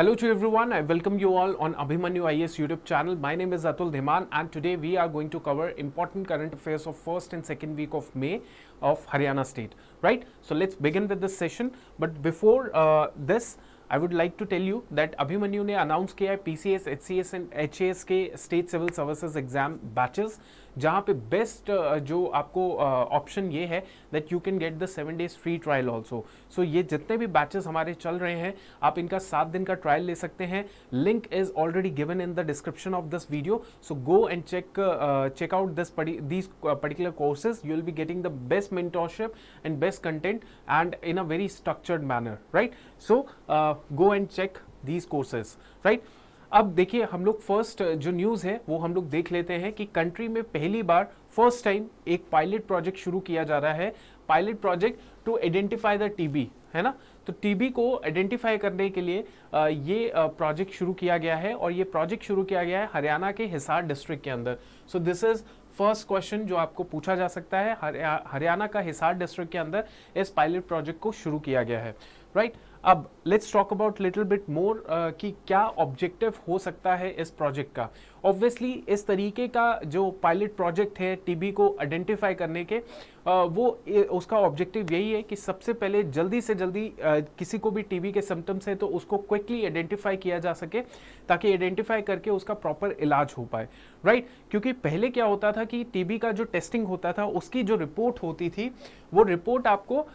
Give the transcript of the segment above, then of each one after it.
Hello to everyone. I welcome you all on Abhimanyu IS YouTube channel. My name is Atul Dhiman and today we are going to cover important current affairs of first and second week of May of Haryana state. Right. So let's begin with this session. But before uh, this, I would like to tell you that Abhimanyu ne announced किया PCS, HCS and HSK state civil services exam batches जहाँ पे best uh, जो आपको option uh, ये है that you can get the seven days free trial also so ये जितने भी बैचेस हमारे चल रहे हैं आप इनका सात दिन का ट्रायल ले सकते हैं link is already given in the description of this video so go and check checkout this these particular courses you will be getting the best mentorship and best content and in a very structured manner right so go and check these courses right अब देखिए हम लोग first जो news है वो हम लोग देख लेते हैं कि कंट्री में पहली बार फर्स्ट टाइम एक पायलट प्रोजेक्ट शुरू किया जा रहा है pilot project to identify the TB है ना तो टीबी को आइडेंटिफाई करने के लिए ये प्रोजेक्ट शुरू किया गया है और ये प्रोजेक्ट शुरू किया गया है हरियाणा के हिसार डिस्ट्रिक्ट के अंदर so this is first question जो आपको पूछा जा सकता है हरियाणा का हिसार डिस्ट्रिक्ट के अंदर इस पायलट प्रोजेक्ट को शुरू किया गया है राइट right? अब let's talk about little bit more कि क्या ऑब्जेक्टिव हो सकता है इस प्रोजेक्ट का ऑब्वियसली इस तरीके का जो पायलट प्रोजेक्ट है टीबी को आइडेंटिफाई करने के वो उसका ऑब्जेक्टिव यही है कि सबसे पहले जल्दी से जल्दी किसी को भी टीबी के सिम्टम्स हैं तो उसको क्विकली आइडेंटिफाई किया जा सके ताकि आइडेंटिफाई करके उसका प्रॉपर इलाज हो पाए राइट right? क्योंकि पहले क्या होता था कि टीबी का जो टेस्टिंग होता था उसकी जो रिपोर्ट होती थी वो रिपोर्ट आपको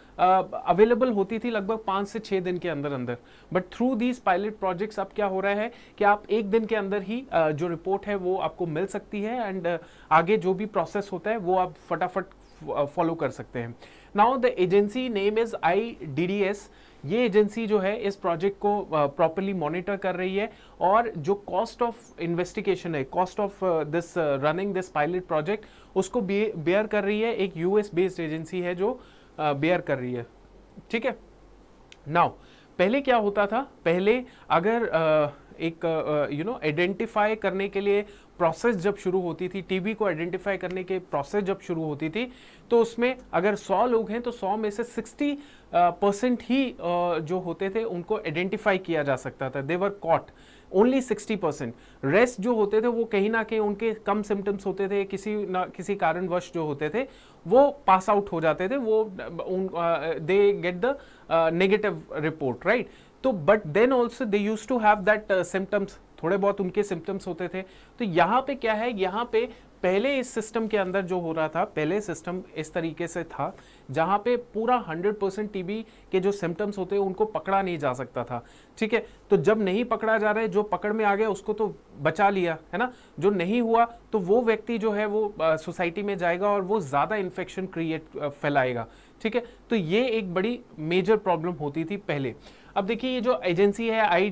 अवेलेबल होती थी लगभग पाँच से छः दिन के अंदर अंदर but through these pilot projects अब क्या हो रहा है कि आप एक दिन के अंदर ही जो रिपोर्ट सपोर्ट है वो आपको मिल सकती है एंड uh, आगे जो भी प्रोसेस होता है वो आप फटाफट फॉलो uh, कर सकते हैं now the agency name is I D D S ये एजेंसी जो है इस प्रोजेक्ट को प्रॉपरली uh, मॉनिटर कर रही है और जो कॉस्ट ऑफ इन्वेस्टिगेशन है cost of this running this pilot project उसको बेयर कर रही है एक यूएस बेस्ड एजेंसी है जो बेयर uh, कर रही है ठीक है नाउ पहले क्या होता था पहले अगर uh, एक यू नो आइडेंटिफाई करने के लिए प्रोसेस जब शुरू होती थी टीबी को आइडेंटिफाई करने के प्रोसेस जब शुरू होती थी तो उसमें अगर 100 लोग हैं तो 100 में से 60 परसेंट ही जो होते थे उनको आइडेंटिफाई किया जा सकता था they were caught only 60 percent rest जो होते थे वो कहीं ना कहीं उनके कम सिम्टम्स होते थे किसी ना किसी कारणवश जो होते थे वो पास आउट हो जाते थे वो they get the negative report right तो but then also they use to have that symptoms थोड़े बहुत उनके सिम्टम्स होते थे तो यहाँ पे क्या है यहाँ पे पहले इस सिस्टम के अंदर जो हो रहा था पहले सिस्टम इस तरीके से था जहाँ पे पूरा 100 परसेंट टीबी के जो सिम्टम्स होते हैं उनको पकड़ा नहीं जा सकता था ठीक है तो जब नहीं पकड़ा जा रहा है जो पकड़ में आ गया उसको तो बचा लिया है ना जो नहीं हुआ तो वो व्यक्ति जो है वो सोसाइटी uh, में जाएगा और वो ज़्यादा इन्फेक्शन क्रिएट uh, फैलाएगा ठीक है तो ये एक बड़ी मेजर प्रॉब्लम होती थी पहले अब देखिए ये जो एजेंसी है आई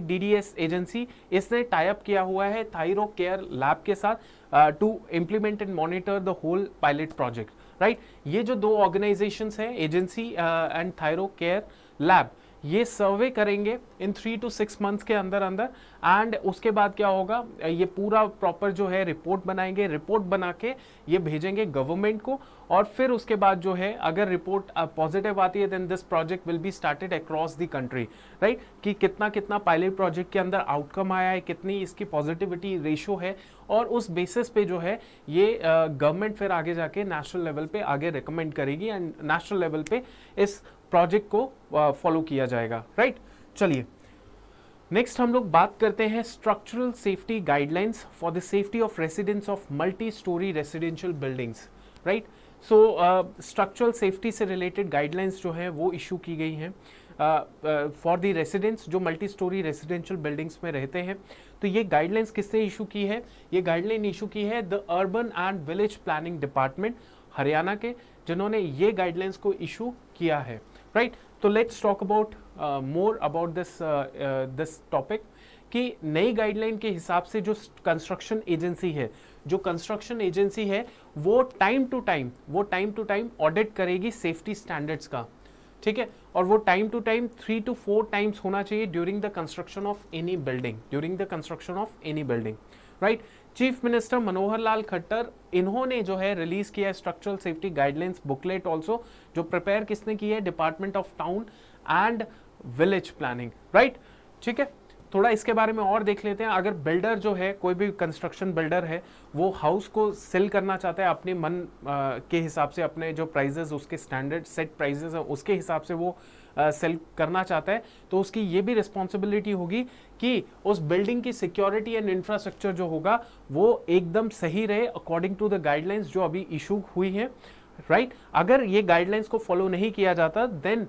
एजेंसी इसने टाइप किया हुआ है थायरो केयर लैब के साथ to implement and monitor the whole pilot project right ये जो दो ऑर्गेनाइजेशन हैं agency and Thyrocare lab ये सर्वे करेंगे in three to six months के अंदर अंदर एंड उसके बाद क्या होगा ये पूरा प्रॉपर जो है रिपोर्ट बनाएंगे रिपोर्ट बना के ये भेजेंगे गवर्नमेंट को और फिर उसके बाद जो है अगर रिपोर्ट पॉजिटिव आती है then this project will be started across the country right कि कितना कितना पायलट प्रोजेक्ट के अंदर आउटकम आया है कितनी इसकी पॉजिटिविटी रेशो है और उस बेसिस पे जो है ये गवर्नमेंट फिर आगे जाके नेशनल लेवल पे आगे रिकमेंड करेगी एंड नेशनल लेवल पे इस प्रोजेक्ट को फॉलो किया जाएगा राइट चलिए नेक्स्ट हम लोग बात करते हैं structural safety guidelines for the safety of residents of multi storey residential buildings right so structural safety से रिलेटेड गाइडलाइंस जो है वो इशू की गई हैं फॉर द रेसिडेंट्स जो मल्टी स्टोरी रेसिडेंशियल बिल्डिंग्स में रहते हैं तो ये गाइडलाइंस किसने इशू की है ये गाइडलाइन इशू की है the urban and village planning department Haryana के जिन्होंने ये गाइडलाइंस को इशू किया है राइट तो let's talk about more about this this topic कि नई गाइडलाइन के हिसाब से जो कंस्ट्रक्शन एजेंसी है जो कंस्ट्रक्शन एजेंसी है वो टाइम टू टाइम वो टाइम टू टाइम ऑडिट करेगी सेफ्टी स्टैंडर्ड्स का ठीक है और वो time to time three to four times होना चाहिए during the construction of any building during the construction of any building right chief minister Manohar Lal Khattar इन्होंने जो है रिलीज किया है structural safety guidelines booklet also जो प्रिपेयर किसने की है department of town and village planning right ठीक है थोड़ा इसके बारे में और देख लेते हैं अगर बिल्डर जो है कोई भी कंस्ट्रक्शन बिल्डर है वो हाउस को सेल करना चाहता है अपने मन आ, के हिसाब से अपने जो प्राइजेज उसके स्टैंडर्ड सेट प्राइजेज हैं उसके हिसाब से वो सेल करना चाहता है तो उसकी ये भी रिस्पॉन्सिबिलिटी होगी कि उस बिल्डिंग की सिक्योरिटी एंड इंफ्रास्ट्रक्चर जो होगा वो एकदम सही रहे अकॉर्डिंग टू द गाइडलाइंस जो अभी इशू हुई है राइट right? अगर ये गाइडलाइंस को फॉलो नहीं किया जाता then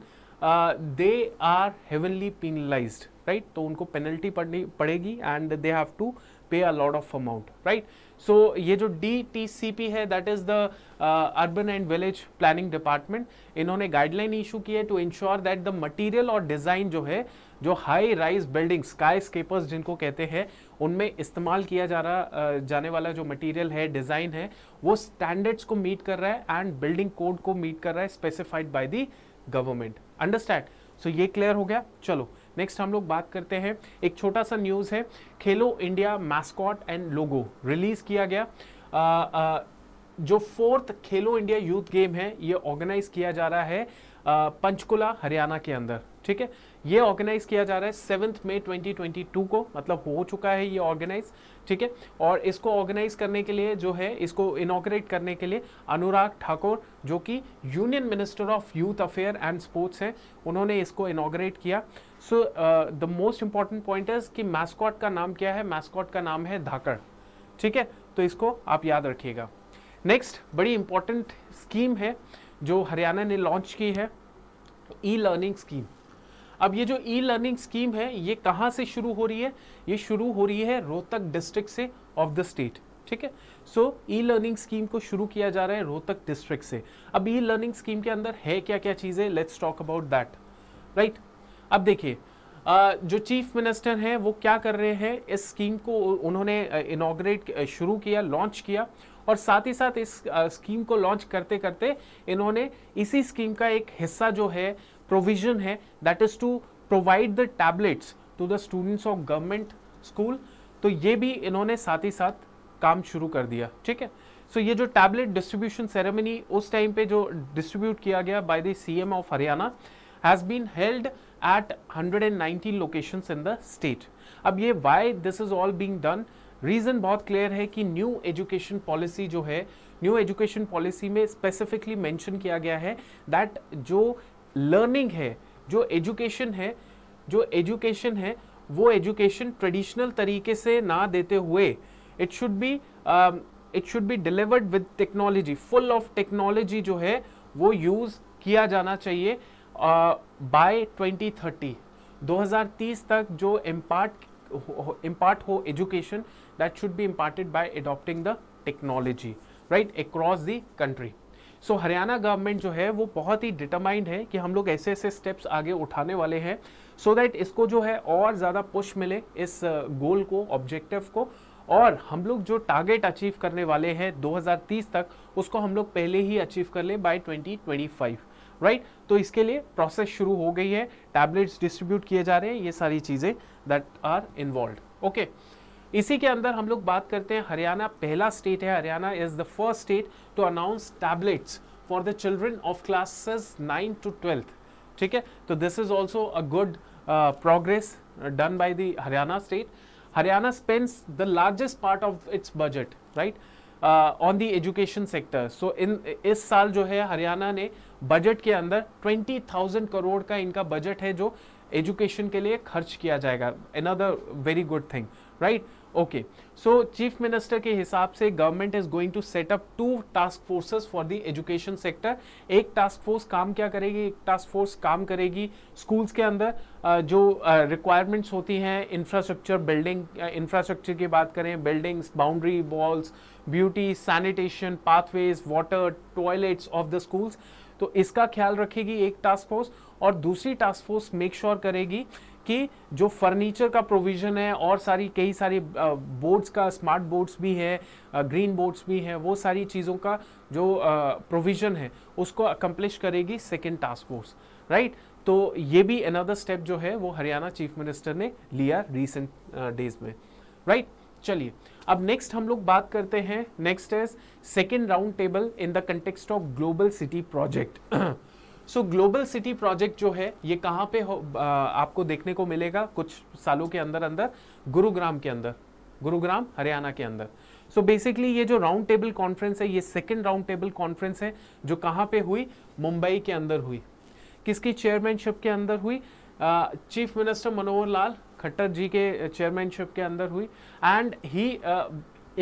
they are heavily penalised right तो उनको पेनल्टी पड़नी पड़ेगी and they have to pay a lot of amount right so ये जो डी है that is the urban and village planning department इन्होंने गाइडलाइन इशू की है to ensure that the material और डिज़ाइन जो है जो high rise building skyscrapers जिनको कहते हैं उनमें इस्तेमाल किया जा रहा uh, जाने वाला जो मटेरियल है डिज़ाइन है वो स्टैंडर्ड्स को मीट कर रहा है एंड बिल्डिंग कोड को मीट कर रहा है specified by the government understand so ये क्लियर हो गया चलो नेक्स्ट हम लोग बात करते हैं एक छोटा सा न्यूज़ है Khelo India mascot and logo release किया गया आ, आ, जो फोर्थ खेलो इंडिया यूथ गेम है ये ऑर्गेनाइज किया जा रहा है पंचकुला हरियाणा के अंदर ठीक है ये ऑर्गेनाइज किया जा रहा है सेवन्थ मे 2022 को मतलब हो चुका है ये ऑर्गेनाइज ठीक है और इसको ऑर्गेनाइज करने के लिए जो है इसको इनोग्रेट करने के लिए अनुराग ठाकुर जो कि union minister of youth affair and sports हैं उन्होंने इसको इनोग्रेट किया so the most important point is कि मैस्कॉट का नाम क्या है मैस्कॉट का नाम है धाकड़ ठीक है तो इसको आप याद रखिएगा नेक्स्ट बड़ी इंपॉर्टेंट स्कीम है जो हरियाणा ने लॉन्च की है ई लर्निंग स्कीम अब ये जो ई लर्निंग स्कीम है ये कहाँ से शुरू हो रही है ये शुरू हो रही है रोहतक डिस्ट्रिक्ट से ऑफ द स्टेट ठीक है सो ई लर्निंग स्कीम को शुरू किया जा रहा है रोहतक डिस्ट्रिक्ट से अब ई लर्निंग स्कीम के अंदर है क्या क्या चीज़ें let's talk about that right अब देखिए जो चीफ मिनिस्टर हैं वो क्या कर रहे हैं इस स्कीम को उन्होंने इनाग्रेट शुरू किया लॉन्च किया और साथ ही साथ इस स्कीम को लॉन्च करते करते इन्होंने इसी स्कीम का एक हिस्सा जो है प्रोविजन है that is to provide the tablets to the students of government school तो ये भी इन्होंने साथ ही साथ काम शुरू कर दिया ठीक है सो so, ये जो टैबलेट डिस्ट्रीब्यूशन सेरेमनी उस टाइम पे जो डिस्ट्रीब्यूट किया गया by the CM of Haryana has been held at 119 locations in the state अब ये why this is all being done reason बहुत क्लियर है कि न्यू एजुकेशन पॉलिसी जो है न्यू एजुकेशन पॉलिसी में स्पेसिफिकली मेंशन किया गया है दैट जो लर्निंग है जो एजुकेशन है जो एजुकेशन है वो एजुकेशन ट्रेडिशनल तरीके से ना देते हुए it should be it should be delivered with technology full of technology जो है वो यूज़ किया जाना चाहिए बाय uh, 2030 2030 तक जो इम्पार्ट इम्पार्ट हो education that should be imparted by adopting the technology right across the country so so, Haryana government जो है वो बहुत ही डिटरमाइंड है कि हम लोग ऐसे ऐसे स्टेप्स आगे उठाने वाले हैं सो so दैट इसको जो है और ज़्यादा पुश मिले इस गोल uh, को ऑब्जेक्टिव को और हम लोग जो टारगेट अचीव करने वाले हैं 2030 तक उसको हम लोग पहले ही अचीव कर लें बाय 2025 राइट right? तो इसके लिए प्रोसेस शुरू हो गई है टैबलेट्स डिस्ट्रीब्यूट किए जा रहे हैं ये सारी चीज़ें दैट आर इन्वॉल्व ओके इसी के अंदर हम लोग बात करते हैं हरियाणा पहला स्टेट है Haryana is the first state to announce tablets for the children of classes nine to twelfth ठीक है तो this is also a good progress done by the Haryana state Haryana spends the largest part of its budget right on the education sector so in इस साल जो है हरियाणा ने budget के अंदर ट्वेंटी थाउजेंड करोड़ का इनका बजट है जो एजुकेशन के लिए खर्च किया जाएगा other very good thing right okay so chief minister के हिसाब से government is going to set up two task forces for the education sector एक टास्क फोर्स काम क्या करेगी एक टास्क फोर्स काम करेगी स्कूल्स के अंदर जो रिक्वायरमेंट्स होती हैं इंफ्रास्ट्रक्चर बिल्डिंग इंफ्रास्ट्रक्चर की बात करें buildings boundary walls beauty sanitation pathways water toilets of the schools तो इसका ख्याल रखेगी एक टास्क फोर्स और दूसरी टास्क फोर्स मेक श्योर करेगी कि जो फर्नीचर का प्रोविज़न है और सारी कई सारी बोर्ड्स का स्मार्ट बोर्ड्स भी है ग्रीन बोर्ड्स भी हैं वो सारी चीज़ों का जो प्रोविज़न है उसको अकम्पलिश करेगी सेकेंड टास्क फोर्स राइट तो ये भी अनदर स्टेप जो है वो हरियाणा चीफ मिनिस्टर ने लिया रिसेंट डेज में राइट चलिए अब नेक्स्ट हम लोग बात करते हैं next is second round table in the context of global city project so global city project जो है ये कहाँ पे हो आ, आपको देखने को मिलेगा कुछ सालों के अंदर अंदर गुरुग्राम के अंदर गुरुग्राम हरियाणा के अंदर सो so बेसिकली ये जो राउंड टेबल कॉन्फ्रेंस है ये सेकेंड राउंड टेबल कॉन्फ्रेंस है जो कहाँ पे हुई मुंबई के अंदर हुई किसकी चेयरमैनशिप के अंदर हुई चीफ मिनिस्टर मनोहर लाल खट्टर जी के चेयरमैनशिप के अंदर हुई and he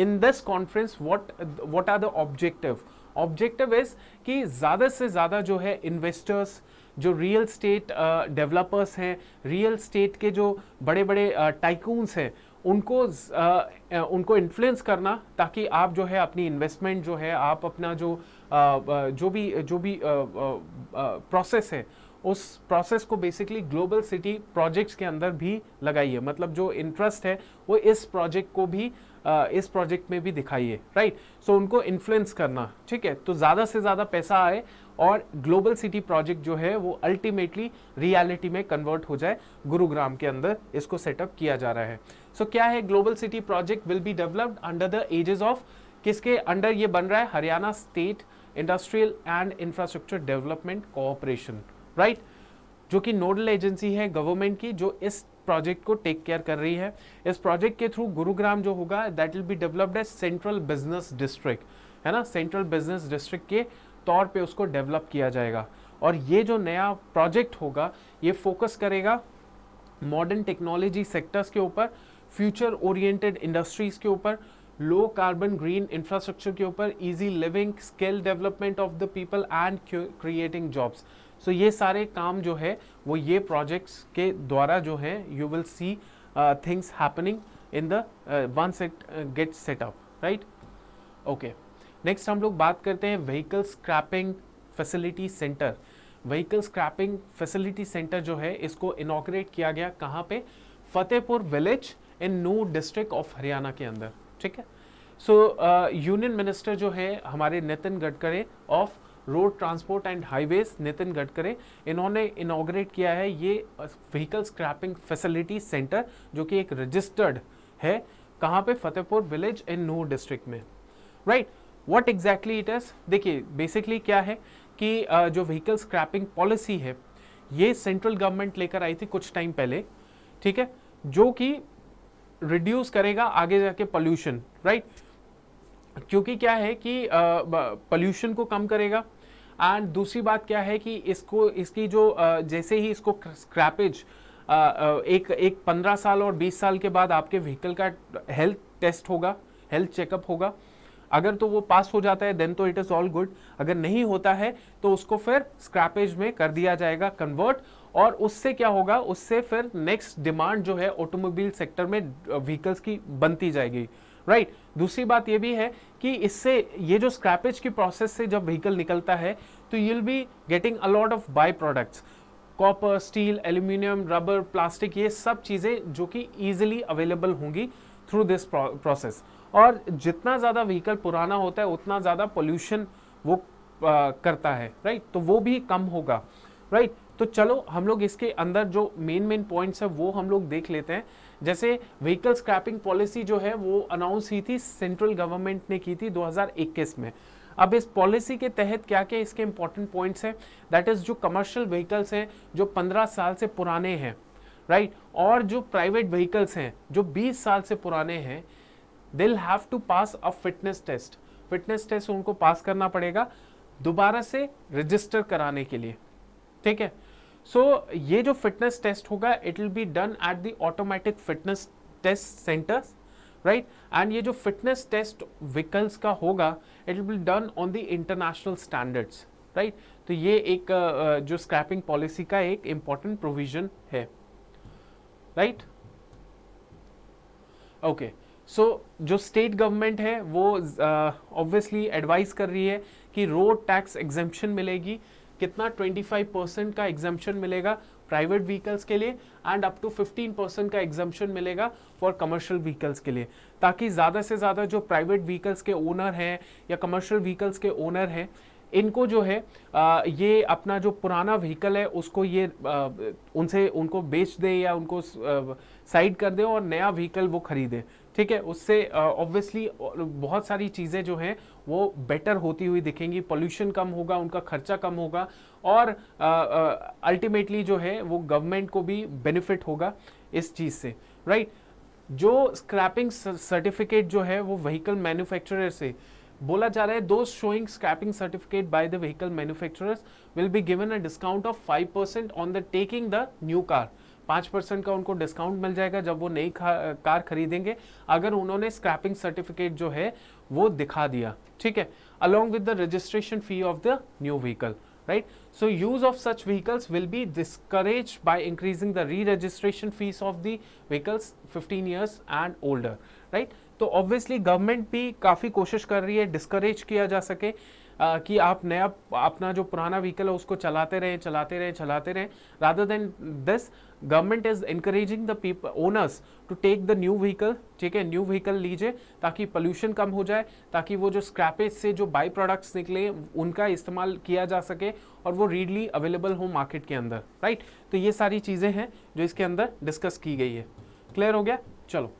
in this conference what what are the objective objective is कि ज़्यादा से ज़्यादा जो है इन्वेस्टर्स जो रियल स्टेट डेवलपर्स हैं रियल स्टेट के जो बड़े बड़े टाइकून्स हैं उनको आ, uh, uh, उनको इन्फ्लुएंस करना ताकि आप जो है अपनी इन्वेस्टमेंट जो है आप अपना जो आ, uh, जो भी जो भी प्रोसेस है उस प्रोसेस को बेसिकली ग्लोबल सिटी प्रोजेक्ट्स के अंदर भी लगाइए मतलब जो इंटरेस्ट है वो इस प्रोजेक्ट को भी इस प्रोजेक्ट में भी दिखाइए राइट सो उनको इन्फ्लुएंस करना ठीक है तो ज़्यादा से ज़्यादा पैसा आए और ग्लोबल सिटी प्रोजेक्ट जो है वो अल्टीमेटली रियलिटी में कन्वर्ट हो जाए गुरुग्राम के अंदर इसको सेटअप किया जा रहा है सो so, क्या है global city project will be developed under the aegis of किसके अंडर ये बन रहा है Haryana state industrial and infrastructure development cooperation right जो कि नोडल एजेंसी है गवर्नमेंट की जो इस प्रोजेक्ट को टेक केयर कर रही है इस प्रोजेक्ट के थ्रू गुरुग्राम जो होगा that will be developed as central business district है ना सेंट्रल बिजनेस डिस्ट्रिक्ट के तौर पे उसको डेवलप किया जाएगा और ये जो नया प्रोजेक्ट होगा ये फोकस करेगा मॉडर्न टेक्नोलॉजी सेक्टर्स के ऊपर फ्यूचर ओरिएंटेड इंडस्ट्रीज़ के ऊपर लो कार्बन ग्रीन इंफ्रास्ट्रक्चर के ऊपर easy living skill development of the people and creating jobs so ये सारे काम जो है वो ये प्रोजेक्ट्स के द्वारा जो है you will see things happening in the one set get setup right okay next हम लोग बात करते हैं vehicle scrapping facility centre vehicle scrapping facility centre जो है इसको इनाग्रेट किया गया कहाँ पे Fatehpur village in Nuh district of Haryana के अंदर ठीक है सो यूनियन मिनिस्टर जो है हमारे Nitin Gadkari of road transport and highways Nitin Gadkari इन्होंने इनाग्रेट किया है ये व्हीकल स्क्रैपिंग फैसिलिटी सेंटर जो कि एक रजिस्टर्ड है कहाँ पे Fatehpur village in Nuh district में right what exactly it is देखिए बेसिकली क्या है कि जो व्हीकल स्क्रैपिंग पॉलिसी है ये सेंट्रल गवर्नमेंट लेकर आई थी कुछ टाइम पहले ठीक है जो कि रिड्यूस करेगा आगे जाके पॉल्यूशन राइट क्योंकि क्या है कि पॉल्यूशन को कम करेगा एंड दूसरी बात क्या है कि इसको इसकी जो जैसे ही इसको स्क्रैपेज एक एक पंद्रह साल और बीस साल के बाद आपके व्हीकल का हेल्थ टेस्ट होगा हेल्थ चेकअप होगा अगर तो वो पास हो जाता है देन तो इट इज़ ऑल गुड अगर नहीं होता है तो उसको फिर स्क्रैपेज में कर दिया जाएगा कन्वर्ट और उससे क्या होगा उससे फिर नेक्स्ट डिमांड जो है ऑटोमोबाइल सेक्टर में व्हीकल्स की बनती जाएगी राइट right? दूसरी बात ये भी है कि इससे ये जो स्क्रैपेज की प्रोसेस से जब व्हीकल निकलता है तो you'll be getting a lot of by products copper steel aluminium rubber plastic ये सब चीज़ें जो कि ईजिली अवेलेबल होंगी थ्रू दिस प्रोसेस और जितना ज़्यादा व्हीकल पुराना होता है उतना ज़्यादा पोल्यूशन वो आ, करता है राइट right? तो वो भी कम होगा राइट right? तो चलो हम लोग इसके अंदर जो मेन मेन पॉइंट्स है वो हम लोग देख लेते हैं जैसे व्हीकल स्क्रैपिंग पॉलिसी जो है वो अनाउंस हुई थी सेंट्रल गवर्नमेंट ने की थी 2021 में अब इस पॉलिसी के तहत क्या क्या इसके इंपॉर्टेंट पॉइंट्स हैं दैट इज़ जो कमर्शियल व्हीकल्स हैं जो 15 साल से पुराने हैं राइट right? और जो प्राइवेट व्हीकल्स हैं जो 20 साल से पुराने हैं they'll have to pass a fitness test fitness test उनको पास करना पड़ेगा दोबारा से रजिस्टर कराने के लिए ठीक है सो so, ये जो फिटनेस टेस्ट होगा it will be done at the automatic fitness test centre right and ये जो फिटनेस टेस्ट व्हीकल्स का होगा it will be done on the international standards right तो ये एक जो स्क्रैपिंग पॉलिसी का एक इंपॉर्टेंट प्रोविजन है राइट ओके सो जो स्टेट गवर्नमेंट है वो ऑब्वियसली uh, एडवाइस कर रही है कि रोड टैक्स एग्जेम्पन मिलेगी कितना 25 परसेंट का एग्जामेशन मिलेगा प्राइवेट व्हीकल्स के लिए एंड अप टू 15 परसेंट का एग्जामेशन मिलेगा फॉर कमर्शियल व्हीकल्स के लिए ताकि ज़्यादा से ज़्यादा जो प्राइवेट व्हीकल्स के ओनर हैं या कमर्शियल व्हीकल्स के ओनर हैं इनको जो है आ, ये अपना जो पुराना व्हीकल है उसको ये आ, उनसे उनको बेच दे या उनको साइड कर दे और नया व्हीकल वो खरीदे ठीक है उससे ऑब्वियसली बहुत सारी चीज़ें जो हैं वो बेटर होती हुई दिखेंगी पोल्यूशन कम होगा उनका खर्चा कम होगा और अल्टीमेटली जो है वो गवर्नमेंट को भी बेनिफिट होगा इस चीज़ से राइट right? जो स्क्रैपिंग सर्टिफिकेट जो है वो व्हीकल मैन्युफैक्चरर से बोला जा रहा है those showing scrapping certificate by the vehicle manufacturers will be given a discount of five percent on the taking the new car पाँच परसेंट का उनको डिस्काउंट मिल जाएगा जब वो नई कार खरीदेंगे अगर उन्होंने स्क्रैपिंग सर्टिफिकेट जो है वो दिखा दिया ठीक है along with the registration fee of the new vehicle right so use of such vehicles will be discourage by increasing the re registration fees of the vehicles fifteen years and older right तो obviously government भी काफ़ी कोशिश कर रही है discourage किया जा सके आ, कि आप नया अपना जो पुराना व्हीकल है उसको चलाते रहें चलाते रहें चलाते रहें rather than this government is encouraging the people owners to take the new vehicle ठीक है न्यू व्हीकल लीजिए ताकि पोल्यूशन कम हो जाए ताकि वो जो स्क्रैपेज से जो बाई प्रोडक्ट्स निकले उनका इस्तेमाल किया जा सके और वो रीडली अवेलेबल हो मार्केट के अंदर राइट तो ये सारी चीज़ें हैं जो इसके अंदर डिस्कस की गई है क्लियर हो गया चलो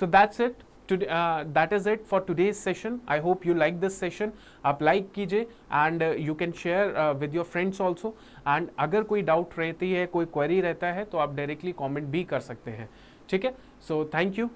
so that's it that is it for today's session I hope you like this session आप लाइक कीजिए and you can share with your friends also and अगर कोई डाउट रहती है कोई क्वेरी रहता है तो आप डायरेक्टली कॉमेंट भी कर सकते हैं ठीक है सो थैंक यू